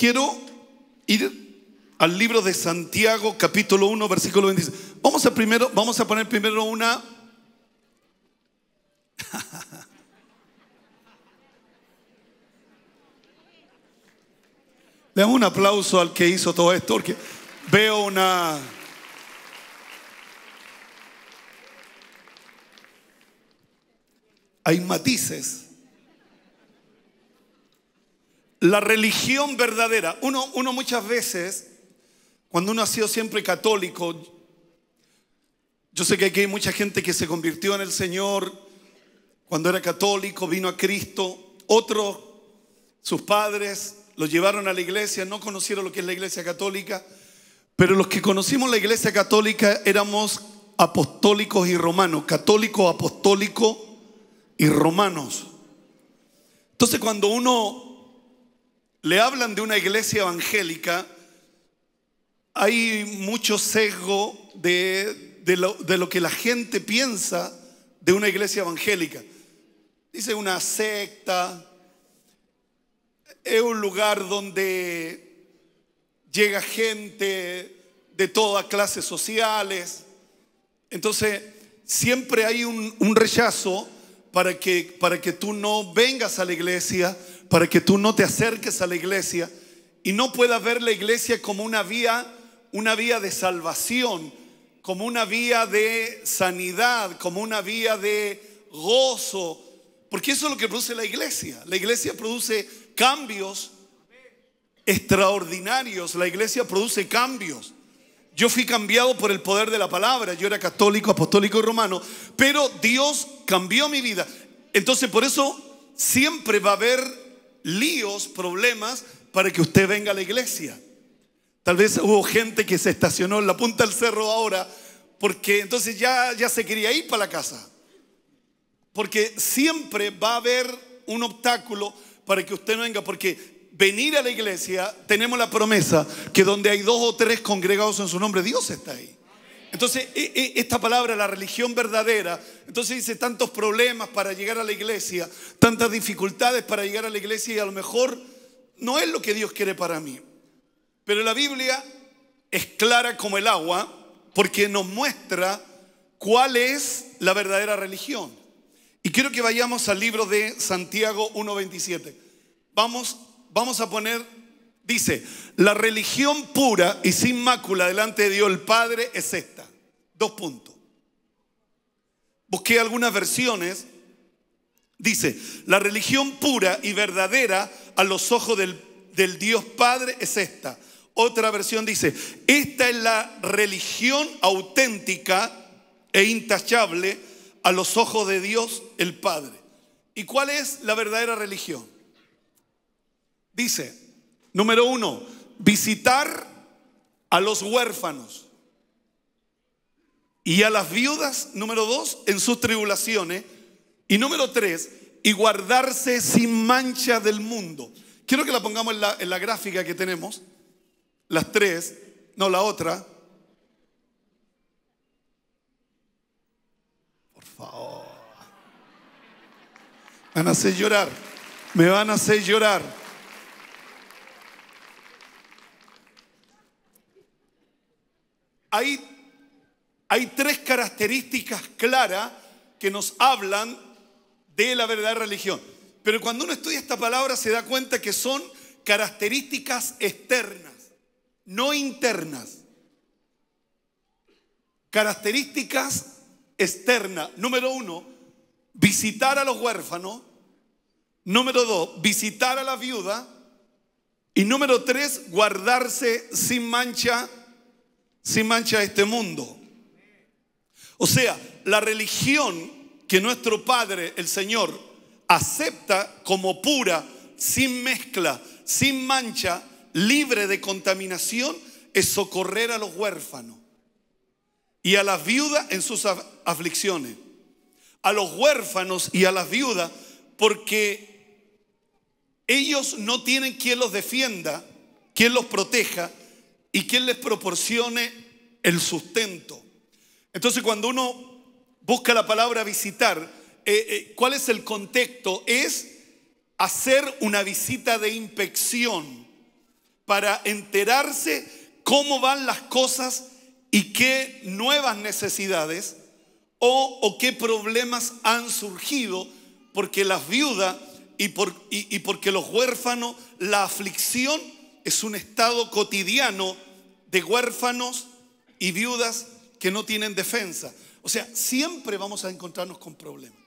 Quiero ir al libro de Santiago, capítulo 1, versículo 26. Vamos a, primero, vamos a poner primero una... Le damos un aplauso al que hizo todo esto, porque veo una... Hay matices la religión verdadera. Uno, uno muchas veces, cuando uno ha sido siempre católico, yo sé que aquí hay mucha gente que se convirtió en el Señor cuando era católico, vino a Cristo. Otros, sus padres, lo llevaron a la iglesia, no conocieron lo que es la iglesia católica. Pero los que conocimos la iglesia católica éramos apostólicos y romanos, católico apostólico y romanos. Entonces cuando uno le hablan de una iglesia evangélica, hay mucho sesgo de, lo, que la gente piensa de una iglesia evangélica. Dice una secta, es un lugar donde llega gente de todas clases sociales. Entonces, siempre hay un, un rechazo para que, para que tú no vengas a la iglesia, para que tú no te acerques a la iglesia y no puedas ver la iglesia como una vía, una vía de salvación, como una vía de sanidad, como una vía de gozo, porque eso es lo que produce la iglesia. La iglesia produce cambios extraordinarios, la iglesia produce cambios. Yo fui cambiado por el poder de la palabra. Yo era católico, apostólico y romano. Pero Dios cambió mi vida. Entonces por eso siempre va a haber líos, problemas, para que usted venga a la iglesia. Tal vez hubo gente que se estacionó en la punta del cerro ahora, porque entonces ya, ya se quería ir para la casa. Porque siempre va a haber un obstáculo para que usted no venga, porque venir a la iglesia tenemos la promesa que donde hay dos o tres congregados en su nombre, Dios está ahí. Entonces, e, e, esta palabra, la religión verdadera, entonces dice tantos problemas para llegar a la iglesia, tantas dificultades para llegar a la iglesia y a lo mejor no es lo que Dios quiere para mí. Pero la Biblia es clara como el agua porque nos muestra cuál es la verdadera religión. Y quiero que vayamos al libro de Santiago 1.27. Vamos, vamos a poner, dice, la religión pura y sin mácula delante de Dios el Padre es esta. Dos puntos. Busqué algunas versiones. Dice, la religión pura y verdadera a los ojos del, del Dios Padre es esta. Otra versión dice, esta es la religión auténtica e intachable a los ojos de Dios el Padre. ¿Y cuál es la verdadera religión? Dice, número uno, visitar a los huérfanos y a las viudas, número dos, en sus tribulaciones, y número tres, y guardarse sin mancha del mundo. Quiero que la pongamos en la, gráfica que tenemos, las tres, no la otra. Por favor. Van a hacer llorar, me van a hacer llorar. hay tres características claras que nos hablan de la verdadera religión. Pero cuando uno estudia esta palabra se da cuenta que son características externas, no internas. Características externas. Número uno, visitar a los huérfanos. Número dos, visitar a la viuda. Y número tres, guardarse sin mancha, sin mancha de este mundo. O sea, la religión que nuestro Padre, el Señor, acepta como pura, sin mezcla, sin mancha, libre de contaminación, es socorrer a los huérfanos y a las viudas en sus aflicciones, a los huérfanos y a las viudas, porque ellos no tienen quien los defienda, quien los proteja y quien les proporcione el sustento. Entonces cuando uno busca la palabra visitar, eh, eh, ¿cuál es el contexto? Es hacer una visita de inspección para enterarse cómo van las cosas y qué nuevas necesidades o, qué problemas han surgido porque las viudas y, y porque los huérfanos, la aflicción es un estado cotidiano de huérfanos y viudas que no tienen defensa. O sea, siempre vamos a encontrarnos con problemas.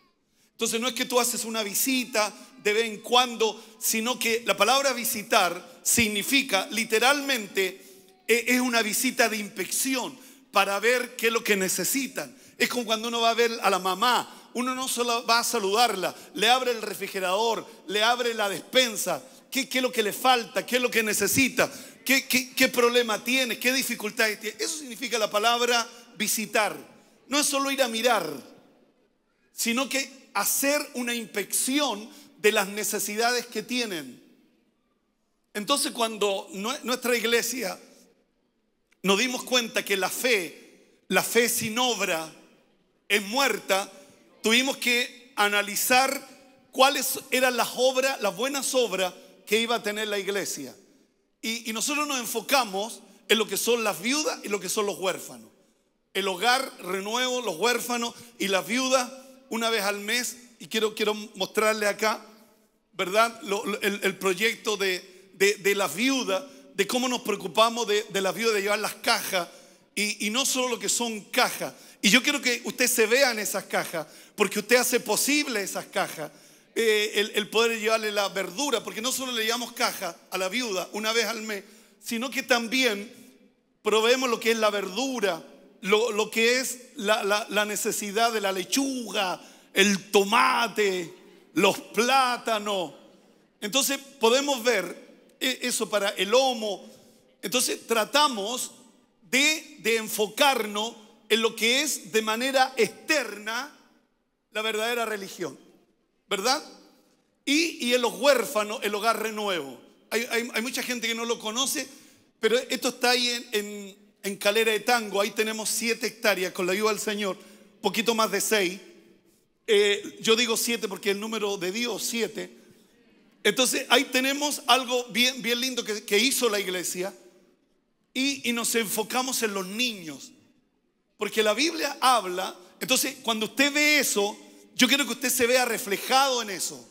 Entonces no es que tú haces una visita de vez en cuando, sino que la palabra visitar significa literalmente eh, es una visita de inspección para ver qué es lo que necesitan. Es como cuando uno va a ver a la mamá, uno no solo va a saludarla, le abre el refrigerador, le abre la despensa, qué, es lo que le falta, qué es lo que necesita, qué, qué problema tiene, qué dificultades tiene. Eso significa la palabra visitar, no es solo ir a mirar, sino que hacer una inspección de las necesidades que tienen. Entonces cuando nuestra iglesia nos dimos cuenta que la fe, la fe sin obra, es muerta, tuvimos que analizar cuáles eran las obras, las buenas obras que iba a tener la iglesia. Y, y nosotros nos enfocamos en lo que son las viudas y lo que son los huérfanos el hogar renuevo, los huérfanos y las viudas una vez al mes. Y quiero, quiero mostrarles acá, ¿verdad? el, proyecto de, de, de las viudas, de cómo nos preocupamos de, de las viudas, de llevar las cajas. Y, no solo lo que son cajas. Y yo quiero que usted se vea esas cajas, porque usted hace posible esas cajas. Eh, el, el, poder llevarle la verdura, porque no solo le llevamos cajas a la viuda una vez al mes, sino que también proveemos lo que es la verdura, lo, que es la, necesidad de la lechuga, el tomate, los plátanos. Entonces podemos ver e, eso para el homo. Entonces tratamos de, de, enfocarnos en lo que es de manera externa la verdadera religión, ¿verdad? Y, en los huérfanos, el hogar renuevo. Hay, mucha gente que no lo conoce, pero esto está ahí en, en Calera de Tango, ahí tenemos siete hectáreas con la ayuda del Señor, poquito más de seis. Eh, yo digo siete porque el número de Dios siete. Entonces ahí tenemos algo bien, bien lindo que, hizo la iglesia y, y nos enfocamos en los niños. Porque la Biblia habla, entonces cuando usted ve eso, yo quiero que usted se vea reflejado en eso.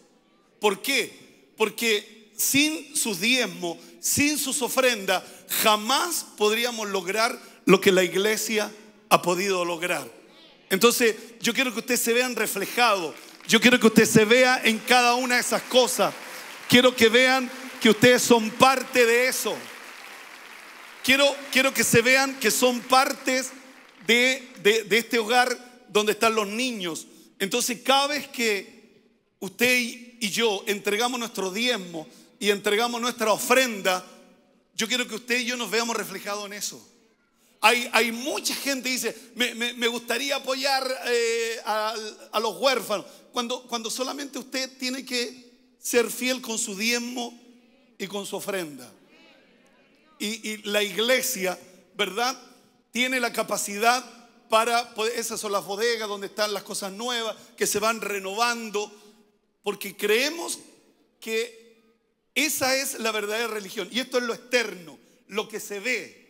¿Por qué? Porque sin sus diezmos, sin sus ofrendas, jamás podríamos lograr lo que la iglesia ha podido lograr. Entonces, yo quiero que ustedes se vean reflejados Yo quiero que usted se vea en cada una de esas cosas. Quiero que vean que ustedes son parte de eso. Quiero, quiero que se vean que son partes de, de este hogar donde están los niños. Entonces, cada vez que usted y yo entregamos nuestro diezmo y entregamos nuestra ofrenda, yo quiero que usted y yo nos veamos reflejados en eso. Hay, mucha gente que dice, me, gustaría apoyar eh, a, los huérfanos, cuando, cuando solamente usted tiene que ser fiel con su diezmo y con su ofrenda. Y, la iglesia, ¿verdad? Tiene la capacidad para, esas son las bodegas donde están las cosas nuevas, que se van renovando, porque creemos que esa es la verdadera religión. Y esto es lo externo, lo que se ve,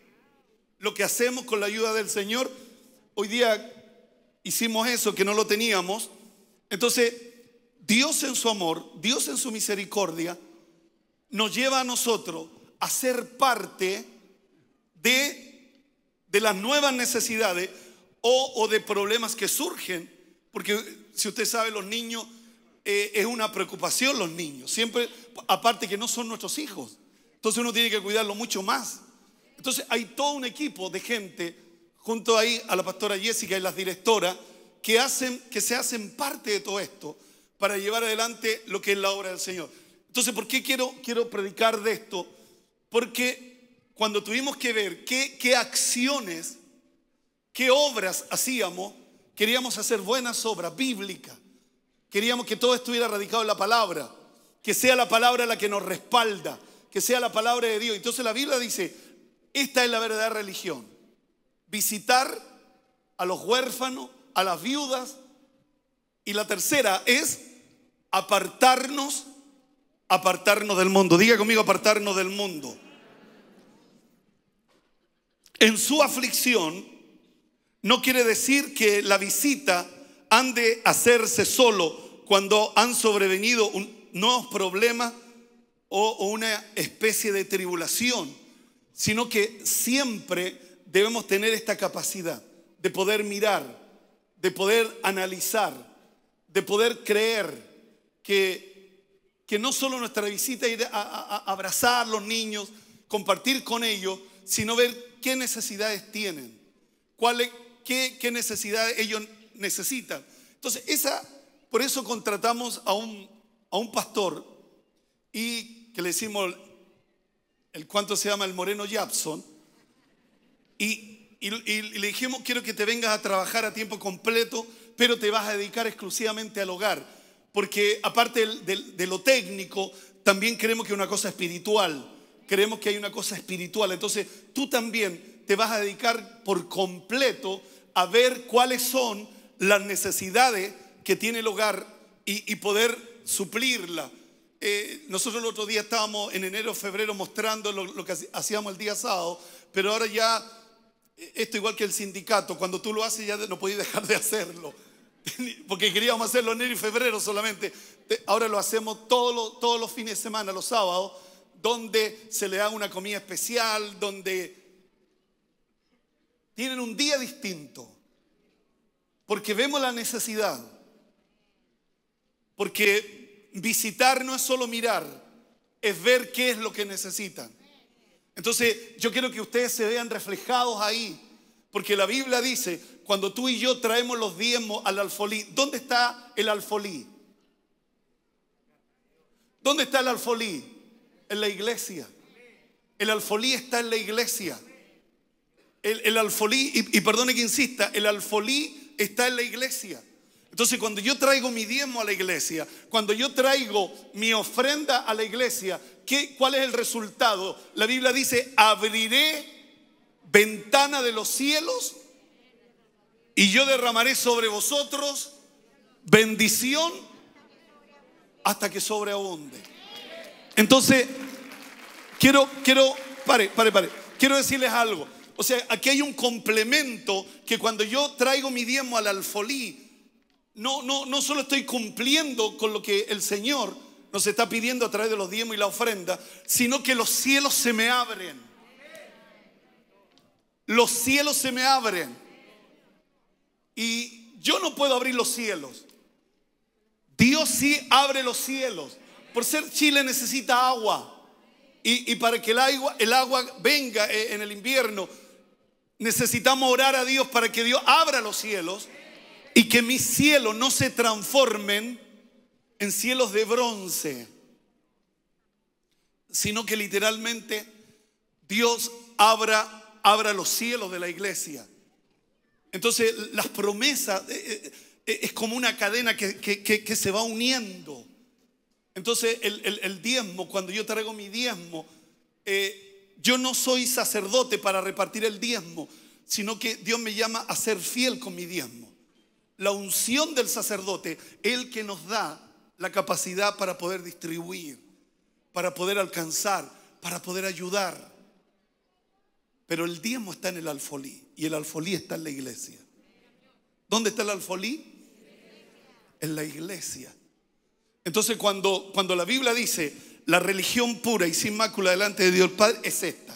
lo que hacemos con la ayuda del Señor. Hoy día hicimos eso que no lo teníamos. Entonces, Dios en su amor, Dios en su misericordia, nos lleva a nosotros a ser parte de, de las nuevas necesidades o, o de problemas que surgen. Porque si usted sabe, los niños eh, es una preocupación los niños. Siempre, aparte que no son nuestros hijos. Entonces uno tiene que cuidarlo mucho más. Entonces hay todo un equipo de gente, junto ahí a la pastora Jessica y las directoras, que, hacen, que se hacen parte de todo esto para llevar adelante lo que es la obra del Señor. Entonces, ¿por qué quiero, quiero predicar de esto? Porque cuando tuvimos que ver qué, qué acciones, qué obras hacíamos, queríamos hacer buenas obras bíblicas. Queríamos que todo estuviera radicado en la palabra, que sea la palabra la que nos respalda, que sea la palabra de Dios. Entonces la Biblia dice, esta es la verdadera religión. Visitar a los huérfanos, a las viudas. Y la tercera es apartarnos, apartarnos del mundo. Diga conmigo apartarnos del mundo. En su aflicción no quiere decir que la visita ande a hacerse solo cuando han sobrevenido nuevos problemas o, una especie de tribulación, sino que siempre debemos tener esta capacidad de poder mirar, de poder analizar, de poder creer que, que no solo nuestra visita ir a, abrazar a los niños, compartir con ellos, sino ver qué necesidades tienen, cuál, qué, necesidades ellos necesitan. Entonces, esa por eso contratamos a un, a un pastor y que le decimos el cuánto se llama el Moreno Japson. Y, le dijimos, quiero que te vengas a trabajar a tiempo completo, pero te vas a dedicar exclusivamente al hogar. Porque aparte de, lo técnico, también creemos que es una cosa espiritual. Creemos que hay una cosa espiritual. Entonces tú también te vas a dedicar por completo a ver cuáles son las necesidades que tiene el hogar y, poder suplirla. Eh, nosotros el otro día estábamos en enero, febrero mostrando lo, que hacíamos el día sábado, pero ahora ya, eh, esto igual que el sindicato, cuando tú lo haces ya no podías dejar de hacerlo, porque queríamos hacerlo en enero y febrero solamente. Ahora lo hacemos todos los fines de semana, los sábados, donde se le da una comida especial, donde tienen un día distinto, porque vemos la necesidad. Porque visitar no es solo mirar, es ver qué es lo que necesitan. Entonces yo quiero que ustedes se vean reflejados ahí, porque la Biblia dice, cuando tú y yo traemos los diezmos al alfolí, ¿dónde está el alfolí? ¿Dónde está el alfolí? En la iglesia. El alfolí está en la iglesia. El, alfolí, y, y perdone que insista, el alfolí está en la iglesia. Entonces cuando yo traigo mi diezmo a la iglesia, cuando yo traigo mi ofrenda a la iglesia, ¿qué, ¿cuál es el resultado? La Biblia dice, abriré ventana de los cielos y yo derramaré sobre vosotros bendición hasta que sobreabonde. Entonces, quiero, quiero, pare, pare, pare, quiero decirles algo. O sea, aquí hay un complemento que cuando yo traigo mi diezmo la alfolí, no, no, no solo estoy cumpliendo con lo que el Señor nos está pidiendo a través de los diezmos y la ofrenda, sino que los cielos se me abren. Los cielos se me abren. Y yo no puedo abrir los cielos. Dios sí abre los cielos. Por ser Chile necesita agua. Y, y para que el agua, el agua venga eh, en el invierno, necesitamos orar a Dios para que Dios abra los cielos y que mis cielos no se transformen en cielos de bronce, sino que literalmente Dios abra, abra los cielos de la iglesia. Entonces las promesas eh, eh, eh, es como una cadena que, se va uniendo. Entonces el, diezmo, cuando yo traigo mi diezmo, yo no soy sacerdote para repartir el diezmo, sino que Dios me llama a ser fiel con mi diezmo la unción del sacerdote el que nos da la capacidad para poder distribuir, para poder alcanzar, para poder ayudar. Pero el diezmo está en el alfolí y el alfolí está en la iglesia. ¿Dónde está el alfolí? En la iglesia. Entonces cuando, cuando la Biblia dice la religión pura y sin mácula delante de Dios Padre es esta.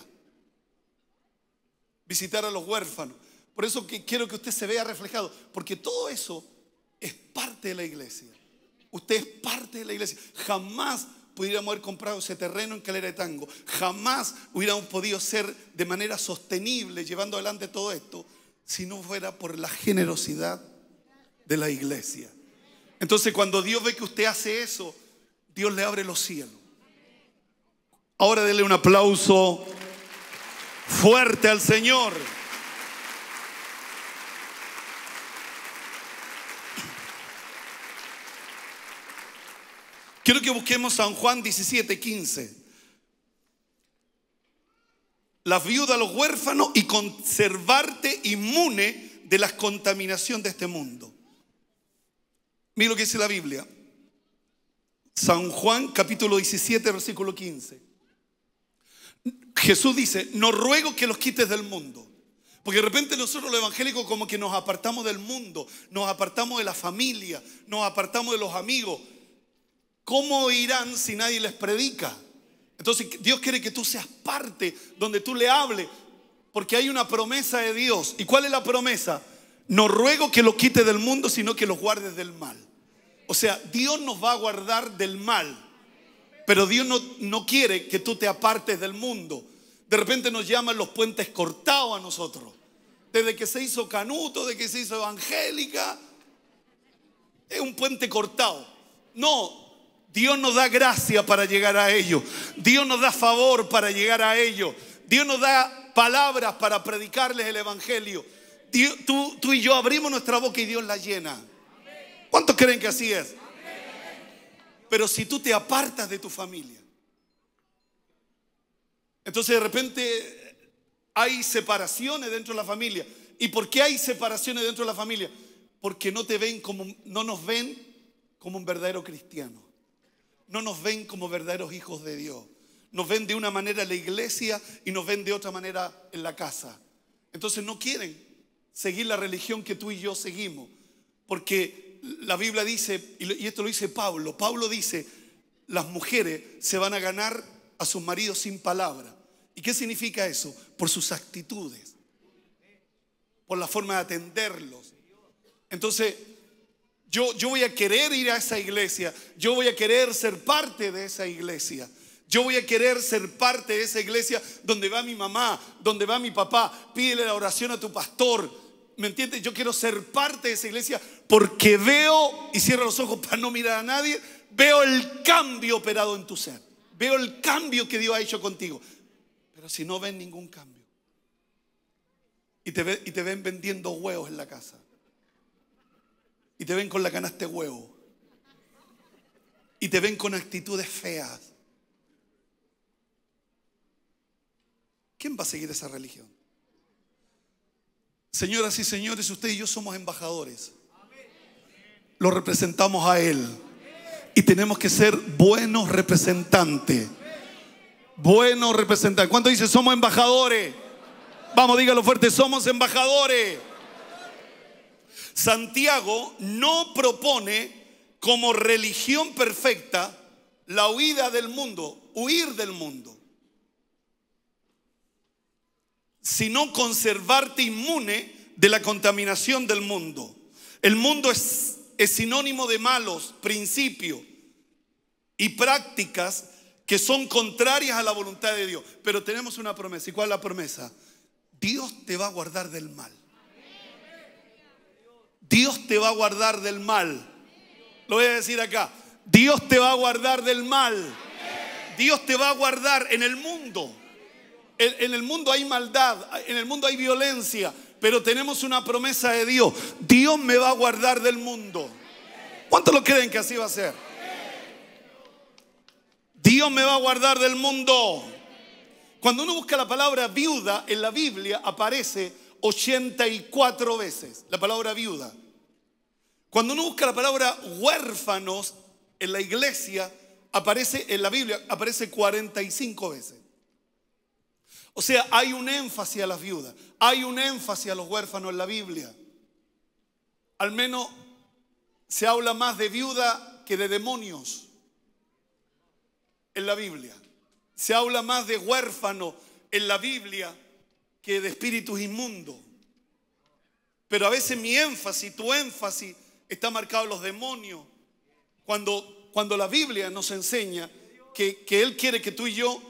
Visitar a los huérfanos, por eso quiero que usted se vea reflejado, porque todo eso es parte de la iglesia. Usted es parte de la iglesia. Jamás pudiéramos haber comprado ese terreno en Calera de Tango. Jamás hubiéramos podido ser de manera sostenible llevando adelante todo esto si no fuera por la generosidad de la iglesia. Entonces cuando Dios ve que usted hace eso, Dios le abre los cielos. Ahora dele un aplauso fuerte al Señor. Quiero que busquemos San Juan 17, 15. La viuda, los huérfanos y conservarte inmune de las contaminación de este mundo. Mira lo que dice la Biblia. San Juan capítulo 17, versículo 15. Jesús dice, no ruego que los quites del mundo. Porque de repente nosotros los evangélicos como que nos apartamos del mundo, nos apartamos de la familia, nos apartamos de los amigos. ¿Cómo irán si nadie les predica? Entonces Dios quiere que tú seas parte donde tú le hables, porque hay una promesa de Dios. ¿Y cuál es la promesa? No ruego que lo quite del mundo, sino que los guardes del mal. O sea, Dios nos va a guardar del mal, pero Dios no, no quiere que tú te apartes del mundo. De repente nos llaman los puentes cortados a nosotros. Desde que se hizo Canuto, desde que se hizo Evangélica, es un puente cortado. No, Dios nos da gracia para llegar a ellos. Dios nos da favor para llegar a ellos. Dios nos da palabras para predicarles el Evangelio. tú, y yo abrimos nuestra boca y Dios la llena. ¿Cuántos creen que así es? Pero si tú te apartas de tu familia, entonces de repente hay separaciones dentro de la familia. ¿Y por qué hay separaciones dentro de la familia? Porque no te ven como, no nos ven como un verdadero cristiano no nos ven como verdaderos hijos de Dios. Nos ven de una manera en la iglesia y nos ven de otra manera en la casa. Entonces no quieren seguir la religión que tú y yo seguimos. Porque la Biblia dice, y esto lo dice Pablo, Pablo dice, las mujeres se van a ganar a sus maridos sin palabra. ¿Y qué significa eso? Por sus actitudes, por la forma de atenderlos. Entonces, yo, voy a querer ir a esa iglesia. Yo voy a querer ser parte de esa iglesia. Yo voy a querer ser parte de esa iglesia donde va mi mamá, donde va mi papá. Pídele la oración a tu pastor. ¿Me entiendes? Yo quiero ser parte de esa iglesia porque veo, y cierro los ojos para no mirar a nadie, veo el cambio operado en tu ser. Veo el cambio que Dios ha hecho contigo. Pero si no ven ningún cambio y te, y te ven vendiendo huevos en la casa, y te ven con la canasta de huevo. Y te ven con actitudes feas. ¿Quién va a seguir esa religión? Señoras y señores, usted y yo somos embajadores. Lo representamos a Él. Y tenemos que ser buenos representantes. Buenos representantes. ¿Cuánto dice somos embajadores? Vamos, dígalo fuerte, somos embajadores. Santiago no propone como religión perfecta la huida del mundo, huir del mundo, sino conservarte inmune de la contaminación del mundo. El mundo es, es sinónimo de malos principios y prácticas que son contrarias a la voluntad de Dios. Pero tenemos una promesa. ¿Y cuál es la promesa? Dios te va a guardar del mal. Dios te va a guardar del mal. Lo voy a decir acá. Dios te va a guardar del mal. Dios te va a guardar en el mundo. En, el mundo hay maldad, en el mundo hay violencia, pero tenemos una promesa de Dios. Dios me va a guardar del mundo. ¿Cuántos lo creen que así va a ser? Dios me va a guardar del mundo. Cuando uno busca la palabra viuda en la Biblia aparece 84 veces la palabra viuda. Cuando uno busca la palabra huérfanos en la iglesia, aparece en la Biblia, aparece 45 veces. O sea, hay un énfasis a las viudas, hay un énfasis a los huérfanos en la Biblia. Al menos se habla más de viuda que de demonios en la Biblia. Se habla más de huérfano en la Biblia que de espíritus inmundo Pero a veces mi énfasis, tu énfasis, está marcado en los demonios. Cuando, cuando la Biblia nos enseña que, que Él quiere que tú y yo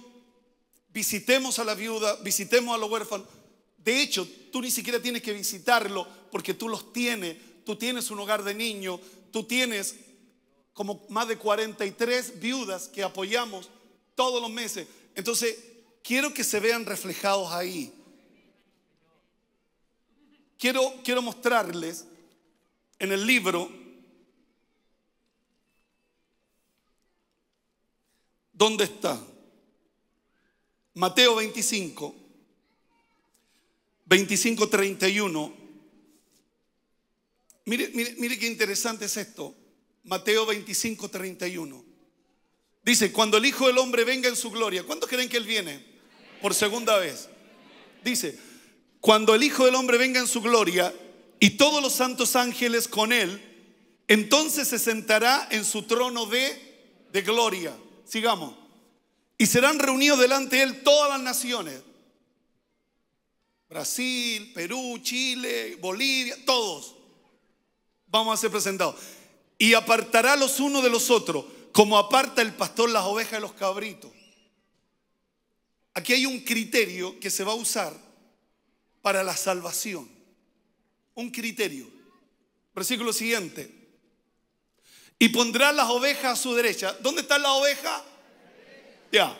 visitemos a la viuda, visitemos a los huérfanos. De hecho, tú ni siquiera tienes que visitarlo porque tú los tienes. Tú tienes un hogar de niños, tú tienes como más de 43 viudas que apoyamos todos los meses. Entonces, quiero que se vean reflejados ahí. Quiero, mostrarles en el libro dónde está. Mateo 25, 25, 31. Mire, mire, mire qué interesante es esto. Mateo 25, 31. Dice, cuando el Hijo del Hombre venga en su gloria, ¿cuándo creen que Él viene? Por segunda vez. Dice, cuando el Hijo del Hombre venga en su gloria y todos los santos ángeles con él, entonces se sentará en su trono de, de gloria. Sigamos. Y serán reunidos delante de él todas las naciones. Brasil, Perú, Chile, Bolivia, todos. Vamos a ser presentados. Y apartará los unos de los otros, como aparta el pastor las ovejas de los cabritos. Aquí hay un criterio que se va a usar para la salvación. Un criterio. Versículo siguiente. Y pondrá las ovejas a su derecha. ¿Dónde están las ovejas? Ya.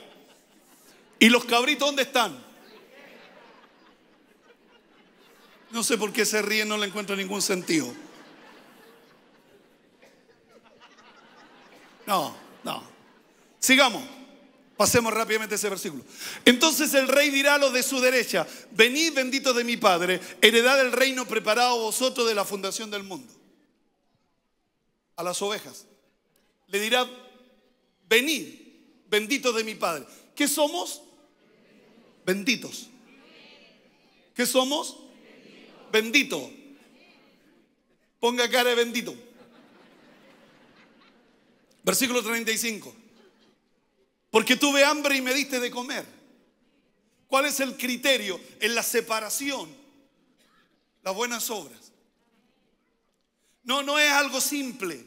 ¿Y los cabritos dónde están? No sé por qué se ríen, no le encuentro ningún sentido. No, no. Sigamos. Pasemos rápidamente ese versículo. Entonces el rey dirá a los de su derecha, venid benditos de mi Padre, heredad el reino preparado vosotros de la fundación del mundo. A las ovejas. Le dirá, venid benditos de mi Padre. ¿Qué somos? Benditos. ¿Qué somos? Bendito. Ponga cara de bendito. Versículo 35. Porque tuve hambre y me diste de comer. ¿Cuál es el criterio? En la separación, las buenas obras. No, no es algo simple.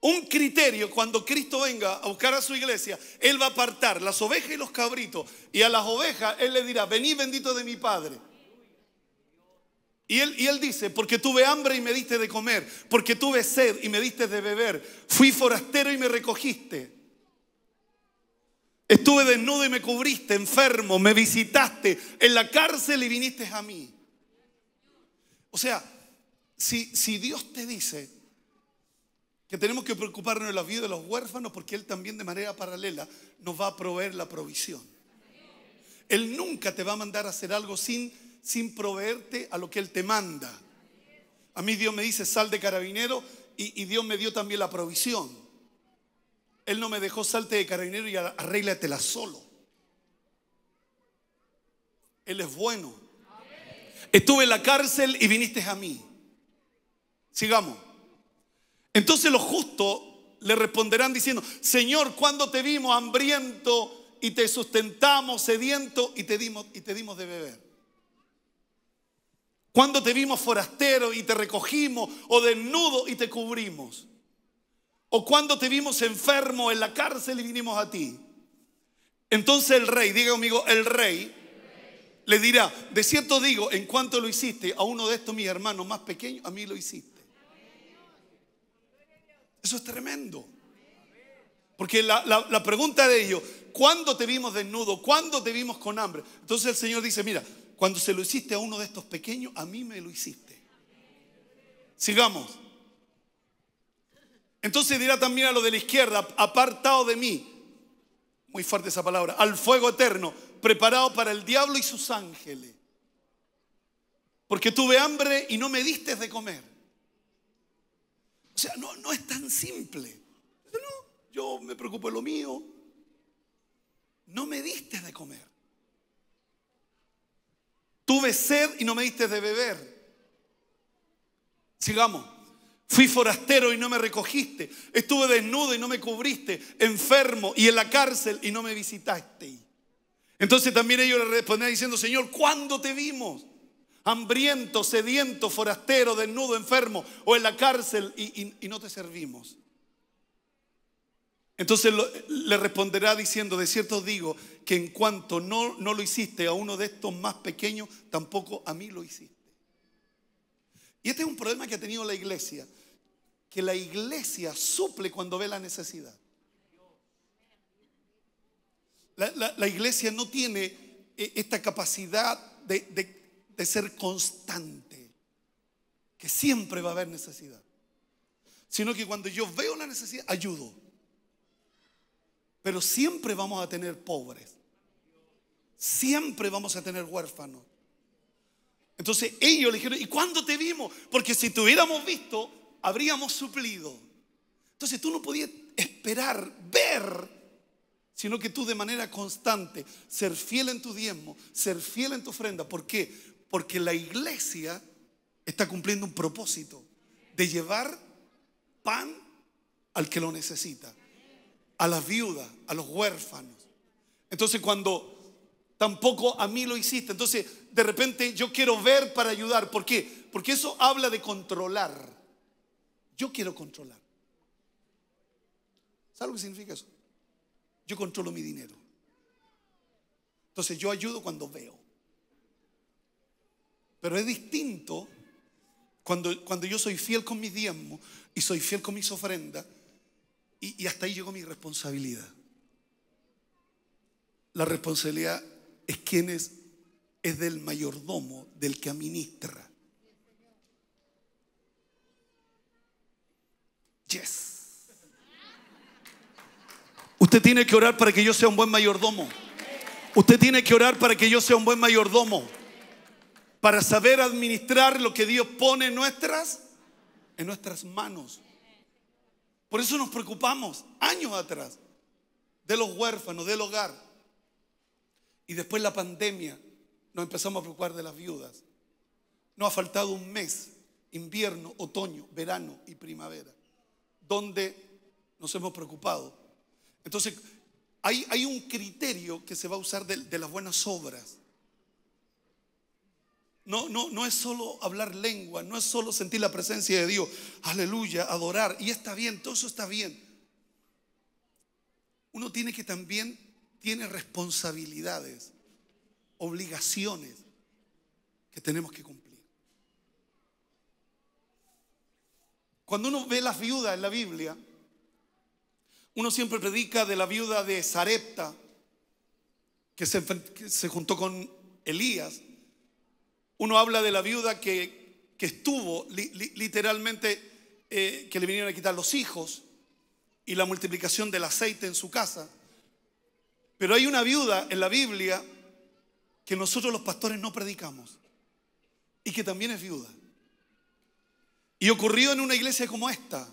Un criterio, cuando Cristo venga a buscar a su iglesia, Él va a apartar las ovejas y los cabritos. Y a las ovejas Él le dirá, Vení bendito de mi Padre. Y él, y él, dice, porque tuve hambre y me diste de comer, porque tuve sed y me diste de beber, fui forastero y me recogiste. Estuve desnudo y me cubriste, enfermo, me visitaste en la cárcel y viniste a mí. O sea, si, si Dios te dice que tenemos que preocuparnos de la vida de los huérfanos porque Él también de manera paralela nos va a proveer la provisión. Él nunca te va a mandar a hacer algo sin, sin proveerte a lo que Él te manda. A mí Dios me dice, sal de carabinero y, y Dios me dio también la provisión. Él no me dejó salte de carabinero y arréglatela solo. Él es bueno. Estuve en la cárcel y viniste a mí. Sigamos. Entonces los justos le responderán diciendo, Señor, cuando te vimos hambriento y te sustentamos, sediento y te dimos, y te dimos de beber? Cuando te vimos forastero y te recogimos o desnudo y te cubrimos? ¿O cuando te vimos enfermo en la cárcel y vinimos a ti? Entonces el rey, diga amigo, el rey, le dirá, de cierto digo, en cuanto lo hiciste a uno de estos mis hermanos más pequeños, a mí lo hiciste. Eso es tremendo. Porque la, la, pregunta de ellos, ¿cuándo te vimos desnudo? ¿Cuándo te vimos con hambre? Entonces el Señor dice, mira, cuando se lo hiciste a uno de estos pequeños, a mí me lo hiciste. Sigamos. Entonces dirá también a lo de la izquierda, apartado de mí, muy fuerte esa palabra, al fuego eterno, preparado para el diablo y sus ángeles. Porque tuve hambre y no me diste de comer. O sea, no, no es tan simple. No, yo me preocupo de lo mío. No me diste de comer. Tuve sed y no me diste de beber. Sigamos. Fui forastero y no me recogiste. Estuve desnudo y no me cubriste. Enfermo y en la cárcel y no me visitaste. Entonces también ellos le responderán diciendo, Señor, ¿cuándo te vimos? Hambriento, sediento, forastero, desnudo, enfermo o en la cárcel y, no te servimos. Entonces le responderá diciendo, de cierto digo que en cuanto no lo hiciste a uno de estos más pequeños, tampoco a mí lo hiciste. Y este es un problema que ha tenido la iglesia, que la iglesia suple cuando ve la necesidad. La, iglesia no tiene eh, esta capacidad de ser constante, que siempre va a haber necesidad, sino que cuando yo veo la necesidad, ayudo. Pero siempre vamos a tener pobres, siempre vamos a tener huérfanos. Entonces ellos le dijeron, ¿y cuándo te vimos? Porque si te hubiéramos visto, habríamos suplido. Entonces tú no podías esperar ver, sino que tú de manera constante, ser fiel en tu diezmo, ser fiel en tu ofrenda. ¿Por qué? Porque la iglesia está cumpliendo un propósito de llevar pan al que lo necesita, a las viudas, a los huérfanos. Entonces cuando tampoco a mí lo hiciste. Entonces, de repente yo quiero ver para ayudar. ¿Por qué? Porque eso habla de controlar. Yo quiero controlar. ¿Sabes lo que significa eso? Yo controlo mi dinero. Entonces yo ayudo cuando veo. Pero es distinto cuando, cuando yo soy fiel con mi diezmo y soy fiel con mis ofrendas y, y hasta ahí llegó mi responsabilidad. La responsabilidad es quien es, del mayordomo, del que administra. Yes. Usted tiene que orar para que yo sea un buen mayordomo. Usted tiene que orar para que yo sea un buen mayordomo. Para saber administrar lo que Dios pone en nuestras, en nuestras manos. Por eso nos preocupamos años atrás de los huérfanos, del hogar. Y después la pandemia, nos empezamos a preocupar de las viudas. No ha faltado un mes, invierno, otoño, verano y primavera, donde nos hemos preocupado. Entonces, hay, hay un criterio que se va a usar de, las buenas obras. No, no, no es solo hablar lengua, no es solo sentir la presencia de Dios, aleluya, adorar, y está bien, todo eso está bien. Uno tiene que también tiene responsabilidades, obligaciones que tenemos que cumplir. Cuando uno ve las viudas en la Biblia, uno siempre predica de la viuda de Zarepta que se, se juntó con Elías. Uno habla de la viuda que, estuvo literalmente, eh, que le vinieron a quitar los hijos y la multiplicación del aceite en su casa. Pero hay una viuda en la Biblia que nosotros los pastores no predicamos y que también es viuda. Y ocurrió en una iglesia como esta.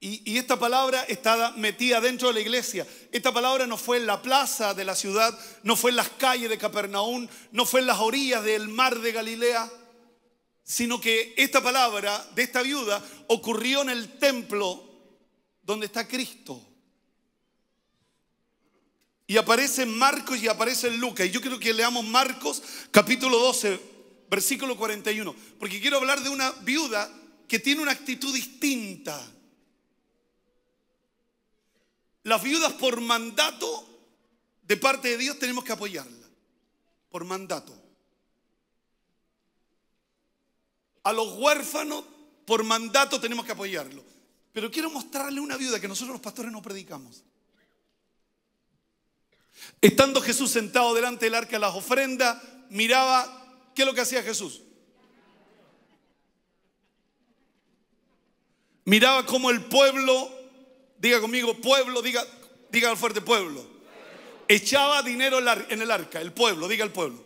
Y, esta palabra está metida dentro de la iglesia. Esta palabra no fue en la plaza de la ciudad, no fue en las calles de Capernaum, no fue en las orillas del mar de Galilea, sino que esta palabra de esta viuda ocurrió en el templo donde está Cristo. Y aparece Marcos y aparece Lucas. Y yo quiero que leamos Marcos capítulo 12, versículo 41. Porque quiero hablar de una viuda que tiene una actitud distinta. Las viudas por mandato de parte de Dios tenemos que apoyarlas. Por mandato. A los huérfanos por mandato tenemos que apoyarlo Pero quiero mostrarle una viuda que nosotros los pastores no predicamos. Estando Jesús sentado delante del arca de las ofrendas, miraba, ¿qué es lo que hacía Jesús? Miraba cómo el pueblo, diga conmigo pueblo, diga, diga al fuerte pueblo, echaba dinero en el arca, el pueblo, diga el pueblo.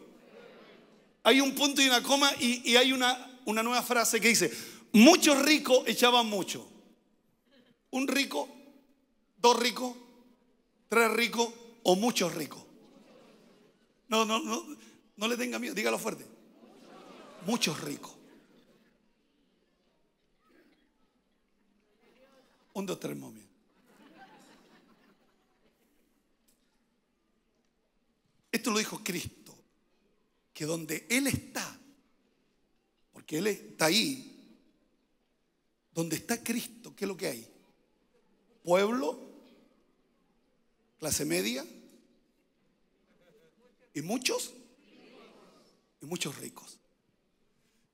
Hay un punto y una coma y, hay una, una nueva frase que dice, muchos ricos echaban mucho. Un rico, dos ricos, tres ricos, o muchos ricos? No, no, no, no le tenga miedo, dígalo fuerte. Muchos ricos. Un, dos, tres, Esto lo dijo Cristo, que donde Él está, porque Él está ahí, donde está Cristo, ¿qué es lo que hay? Pueblo clase media y muchos y muchos ricos.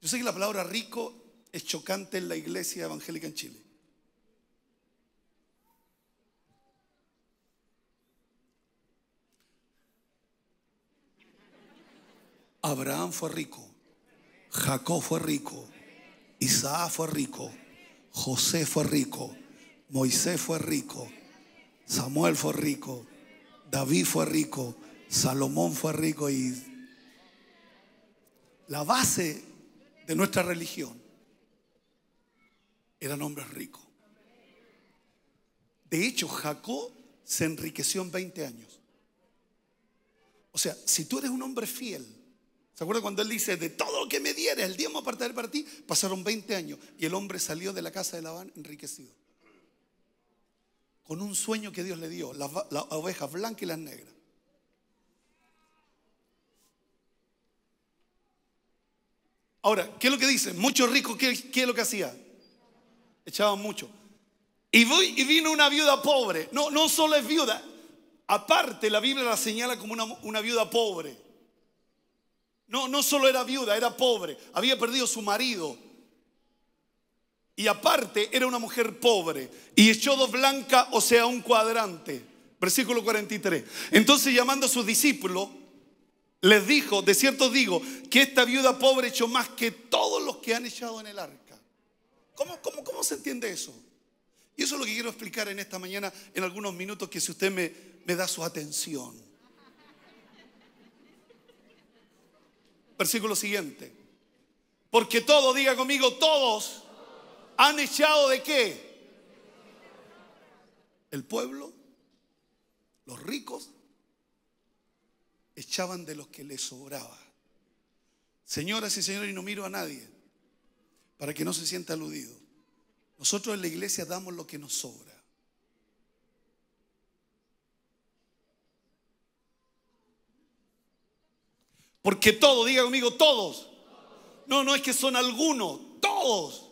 Yo sé que la palabra rico es chocante en la iglesia evangélica en Chile. Abraham fue rico, Jacob fue rico, Isaac fue rico, José fue rico, Moisés fue rico, Samuel fue rico, David fue rico, Salomón fue rico y la base de nuestra religión eran hombres ricos. De hecho, Jacob se enriqueció en 20 años. O sea, si tú eres un hombre fiel, ¿se acuerda cuando él dice, de todo lo que me dieres, el me apartaré para ti? Pasaron 20 años y el hombre salió de la casa de Labán enriquecido con un sueño que Dios le dio, las, ovejas blancas y las negras. Ahora, ¿qué es lo que dice? Muchos ricos, ¿qué, es lo que hacía? Echaban mucho. Y, vino una viuda pobre. No, no solo es viuda. Aparte, la Biblia la señala como una, viuda pobre. No, no solo era viuda, era pobre. Había perdido su marido, y aparte era una mujer pobre y echó dos blancas, o sea, un cuadrante. Versículo 43. Entonces llamando a sus discípulos, les dijo, de cierto digo, que esta viuda pobre echó más que todos los que han echado en el arca. ¿Cómo, cómo se entiende eso? Y eso es lo que quiero explicar en esta mañana, en algunos minutos, que si usted me, me da su atención. Versículo siguiente. Porque todo, diga conmigo, todos ¿Han echado de qué? El pueblo, los ricos, echaban de los que les sobraba. Señoras y señores, y no miro a nadie para que no se sienta aludido. Nosotros en la iglesia damos lo que nos sobra. Porque todos, diga conmigo, todos. No, no es que son algunos, todos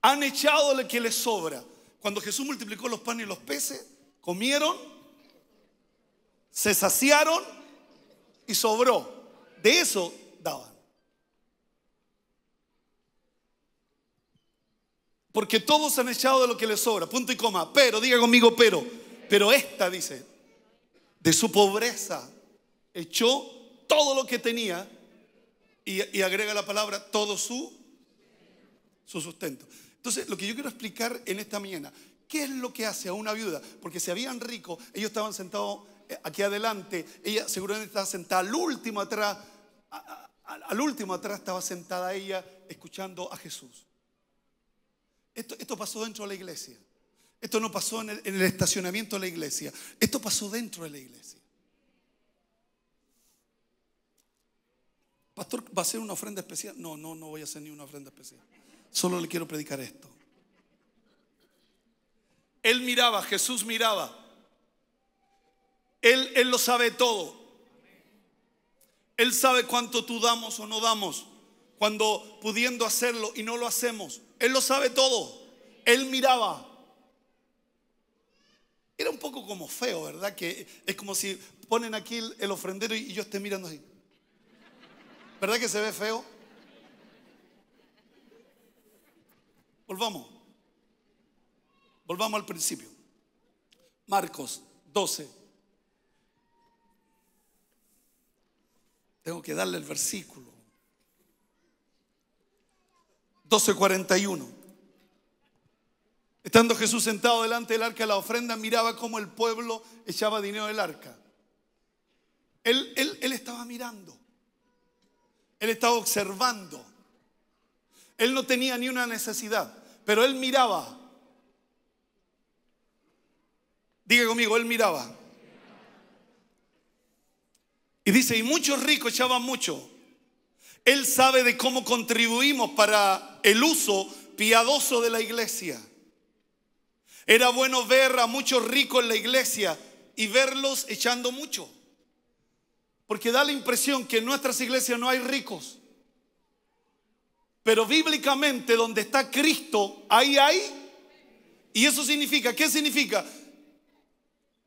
han echado lo que les sobra. Cuando Jesús multiplicó los panes y los peces, comieron, se saciaron y sobró. De eso daban. Porque todos han echado de lo que les sobra, punto y coma. Pero, diga conmigo, pero, pero esta dice, de su pobreza echó todo lo que tenía y, agrega la palabra todo su, su sustento. Entonces, lo que yo quiero explicar en esta mañana, ¿qué es lo que hace a una viuda? Porque si habían ricos, ellos estaban sentados eh, aquí adelante, ella seguramente estaba sentada al último atrás, al último atrás estaba sentada ella escuchando a Jesús. Esto, esto pasó dentro de la iglesia. Esto no pasó en el, en el estacionamiento de la iglesia. Esto pasó dentro de la iglesia. Pastor, ¿va a ser una ofrenda especial? No, no, no voy a hacer ni una ofrenda especial. Solo le quiero predicar esto. Él miraba, Jesús miraba. Él, él lo sabe todo. Él sabe cuánto tú damos o no damos. Cuando pudiendo hacerlo y no lo hacemos. Él lo sabe todo. Él miraba. Era un poco como feo, ¿verdad? Que es como si ponen aquí el ofrendero y yo esté mirando así. ¿Verdad que se ve feo? Volvamos. Volvamos al principio. Marcos 12. Tengo que darle el versículo. 12:41. Estando Jesús sentado delante del arca de la ofrenda, miraba cómo el pueblo echaba dinero del arca. él, él estaba mirando. Él estaba observando. Él no tenía ni una necesidad, pero él miraba. Diga conmigo, él miraba. Y dice, y muchos ricos echaban mucho. Él sabe de cómo contribuimos para el uso piadoso de la iglesia. Era bueno ver a muchos ricos en la iglesia y verlos echando mucho. Porque da la impresión que en nuestras iglesias no hay ricos. Pero bíblicamente donde está Cristo, ahí hay. ¿Y eso significa? ¿Qué significa?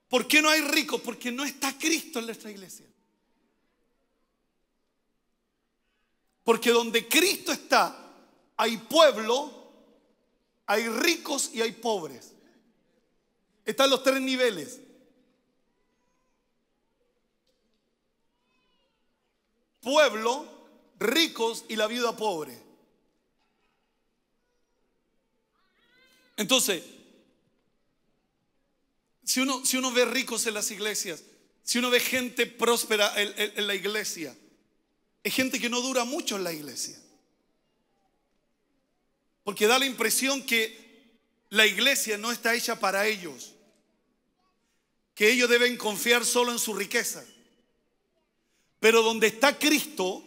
¿Por qué no hay ricos? Porque no está Cristo en nuestra iglesia. Porque donde Cristo está, hay pueblo, hay ricos y hay pobres. Están los tres niveles. Pueblo, ricos y la viuda pobre. Entonces, si uno, si uno ve ricos en las iglesias, si uno ve gente próspera en, en la iglesia, es gente que no dura mucho en la iglesia. Porque da la impresión que la iglesia no está hecha para ellos, que ellos deben confiar solo en su riqueza. Pero donde está Cristo,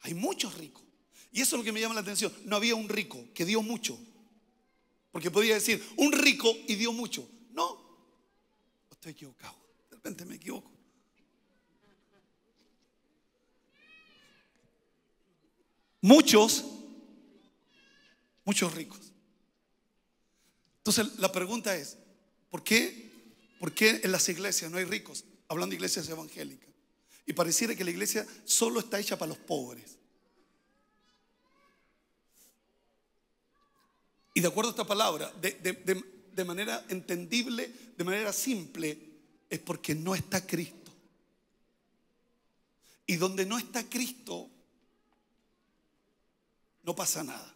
hay muchos ricos. Y eso es lo que me llama la atención. No había un rico que dio mucho. Porque podía decir, un rico y dio mucho. No, estoy equivocado. De repente me equivoco. Muchos, muchos ricos. Entonces la pregunta es, ¿por qué? ¿Por qué en las iglesias no hay ricos? Hablando de iglesias evangélicas. Y pareciera que la iglesia solo está hecha para los pobres. Y de acuerdo a esta palabra, de, manera entendible, de manera simple, es porque no está Cristo. Y donde no está Cristo, no pasa nada.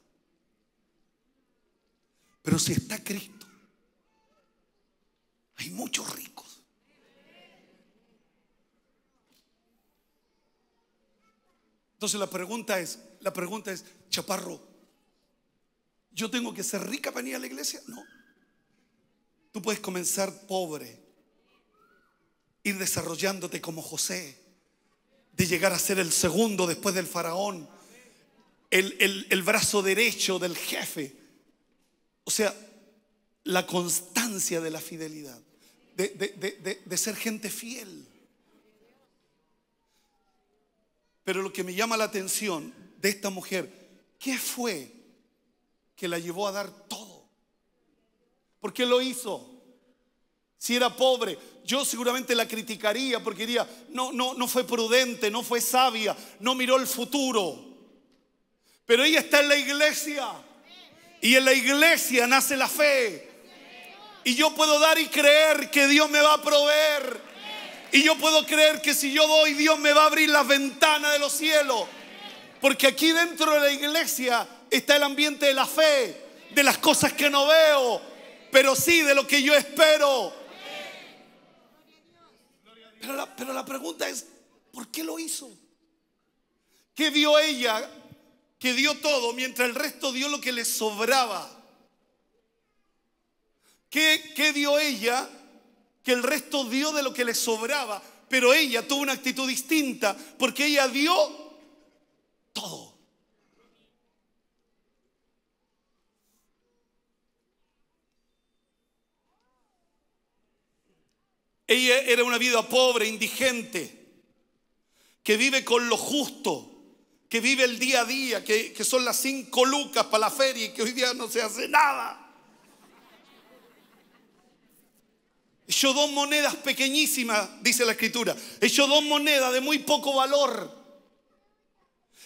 Pero si está Cristo, hay muchos ricos. Entonces la pregunta es, la pregunta es, chaparro, ¿Yo tengo que ser rica para ir a la iglesia? No. Tú puedes comenzar pobre, ir desarrollándote como José, de llegar a ser el segundo después del faraón, el, brazo derecho del jefe. O sea, la constancia de la fidelidad, de, de, ser gente fiel. Pero lo que me llama la atención de esta mujer, ¿qué fue que la llevó a dar todo. ¿Por qué lo hizo? Si era pobre, yo seguramente la criticaría porque diría, no, no, no fue prudente, no fue sabia, no miró el futuro. Pero ella está en la iglesia y en la iglesia nace la fe. Y yo puedo dar y creer que Dios me va a proveer. Y yo puedo creer que si yo doy, Dios me va a abrir las ventanas de los cielos. Porque aquí dentro de la iglesia está el ambiente de la fe, de las cosas que no veo, pero sí de lo que yo espero. Pero la, pregunta es, ¿por qué lo hizo? ¿Qué dio ella que dio todo mientras el resto dio lo que le sobraba? ¿Qué, ¿Qué, dio ella que el resto dio de lo que le sobraba? Pero ella tuvo una actitud distinta porque ella dio Ella era una vida pobre, indigente, que vive con lo justo, que vive el día a día, que, que son las cinco lucas para la feria y que hoy día no se hace nada. Echó dos monedas pequeñísimas, dice la escritura. Echó dos monedas de muy poco valor.